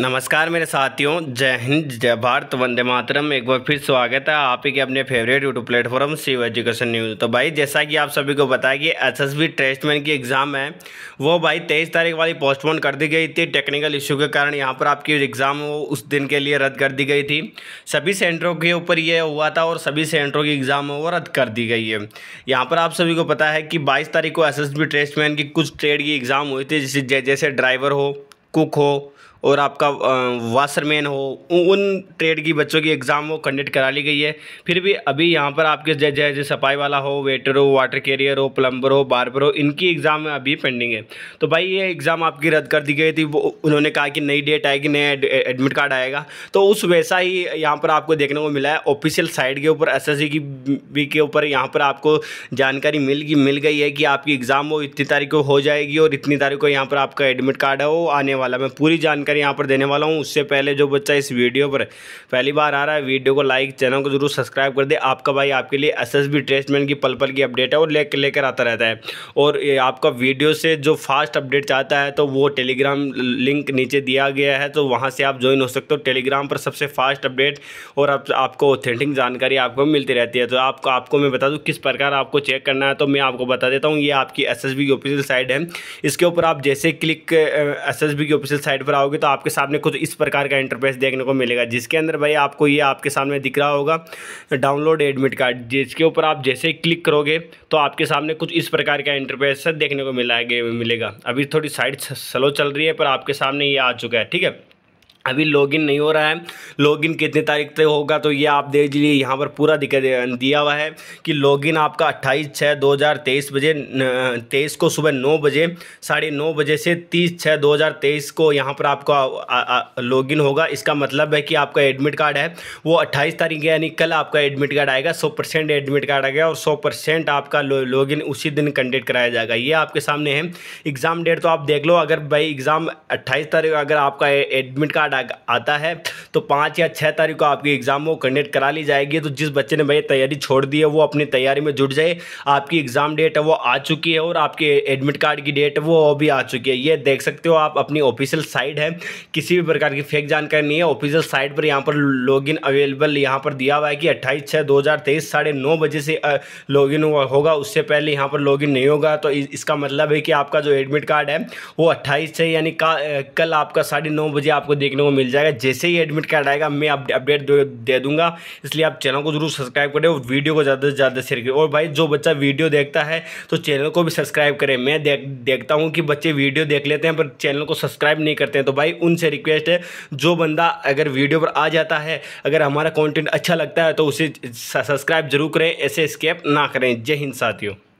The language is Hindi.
नमस्कार मेरे साथियों जय हिंद जय भारत वंदे मातरम एक बार फिर स्वागत है आप ही के अपने favourite YouTube platform Shiv education news तो भाई जैसा कि आप सभी को बताया कि एसएसबी टेस्टमैन की एग्ज़ाम है वो भाई तेईस तारीख वाली पोस्टपोन कर दी गई थी टेक्निकल इशू के कारण यहाँ पर आपकी एग्ज़ाम वो उस दिन के लिए रद्द कर दी गई थी सभी सेंटरों के ऊपर ये हुआ था और सभी सेंटरों की एग्ज़ाम वो रद्द कर दी गई है यहाँ पर आप सभी को पता है कि बाईस तारीख को एस एस टेस्टमैन की कुछ ट्रेड की एग्ज़ाम हुई थी जैसे जैसे ड्राइवर हो कुक हो और आपका वासरमैन हो उन ट्रेड की बच्चों की एग्ज़ाम वो कंडक्ट करा ली गई है फिर भी अभी यहाँ पर आपके जज है जैसे सफाई वाला हो वेटर हो वाटर कैरियर हो प्लम्बर हो बारबर हो इनकी एग्ज़ाम अभी पेंडिंग है तो भाई ये एग्ज़ाम आपकी रद्द कर दी गई थी वो उन्होंने कहा कि नई डेट आएगी नया एडमिट कार्ड आएगा तो उस वैसा ही यहाँ पर आपको देखने को मिला है ऑफिशियल साइट के ऊपर एस की बी के ऊपर यहाँ पर आपको जानकारी मिल गई मिल गई है कि आपकी एग्ज़ाम वो इतनी तारीख को हो जाएगी और इतनी तारीख को यहाँ पर आपका एडमिट कार्ड है वो आने वाला मैं पूरी जानकारी जानकारी यहाँ पर देने वाला हूँ उससे पहले जो बच्चा इस वीडियो पर पहली बार आ रहा है वीडियो को लाइक चैनल को जरूर सब्सक्राइब कर दे आपका भाई आपके लिए एस एस ट्रेसमेंट की पल पल की अपडेट है और लेकर लेकर आता रहता है और आपका वीडियो से जो फास्ट अपडेट चाहता है तो वो टेलीग्राम लिंक नीचे दिया गया है तो वहाँ से आप ज्वाइन हो सकते हो टेलीग्राम पर सबसे फास्ट अपडेट और आप, आपको ऑथेंटिक जानकारी आपको मिलती रहती है तो आपको आपको मैं बता दूँ किस प्रकार आपको चेक करना है तो मैं आपको बता देता हूँ ये आपकी एस एस की ऑफिशियल साइट है इसके ऊपर आप जैसे क्लिक एस एस बी की ऑफिशियल साइट पर आओगे तो आपके सामने कुछ इस प्रकार का इंटरफेस देखने को मिलेगा जिसके अंदर भाई आपको ये आपके सामने दिख रहा होगा डाउनलोड एडमिट कार्ड जिसके ऊपर आप जैसे ही क्लिक करोगे तो आपके सामने कुछ इस प्रकार का इंटरफेस देखने को मिला मिलेगा अभी थोड़ी साइड स्लो चल रही है पर आपके सामने ये आ चुका है ठीक है अभी लॉगिन नहीं हो रहा है लॉगिन कितनी तारीख तक होगा तो ये आप देख लीजिए यहाँ पर पूरा दिखा दिया हुआ है कि लॉगिन आपका 28 छः 2023 बजे तेईस को सुबह नौ बजे साढ़े नौ बजे से 30 छः 2023 को यहाँ पर आपका लॉगिन होगा इसका मतलब है कि आपका एडमिट कार्ड है वो 28 तारीख यानी कल आपका एडमिट कार्ड आएगा सौ परसेंट एडमिट कार्ड आएगा और सौ परसेंट आपका लॉगिन उसी दिन कंडक्ट कराया जाएगा ये आपके सामने है एग्ज़ाम डेट तो आप देख लो अगर भाई एग्ज़ाम अट्ठाईस तारीख अगर आपका एडमिट कार्ड कार्ड आता है तो पाँच या छः तारीख को आपकी एग्ज़ाम वो कंडक्ट करा ली जाएगी तो जिस बच्चे ने भाई तैयारी छोड़ दी है वो अपनी तैयारी में जुट जाए आपकी एग्ज़ाम डेट है वो आ चुकी है और आपके एडमिट कार्ड की डेट वो भी आ चुकी है ये देख सकते हो आप अपनी ऑफिशियल साइट है किसी भी प्रकार की फेक जानकारी नहीं है ऑफिशियल साइट पर यहाँ पर लॉग अवेलेबल यहाँ पर दिया हुआ है कि अट्ठाईस छः दो हज़ार बजे से लॉगिन होगा उससे पहले यहाँ पर लॉग नहीं होगा तो इसका मतलब है कि आपका जो एडमिट कार्ड है वो अट्ठाईस छः यानी कल आपका साढ़े नौ बजे आपको देखने को मिल जाएगा जैसे ही एडमिट कार्ड आएगा मैं अपडेट दे दूंगा इसलिए आप चैनल को जरूर सब्सक्राइब करें और वीडियो को ज़्यादा से ज़्यादा शेयर करें और भाई जो बच्चा वीडियो देखता है तो चैनल को भी सब्सक्राइब करें मैं देख देखता हूँ कि बच्चे वीडियो देख लेते हैं पर चैनल को सब्सक्राइब नहीं करते हैं तो भाई उनसे रिक्वेस्ट है जो बंदा अगर वीडियो पर आ जाता है अगर हमारा कॉन्टेंट अच्छा लगता है तो उसे सब्सक्राइब जरूर करें ऐसे स्केप ना करें जय हिंद साथियों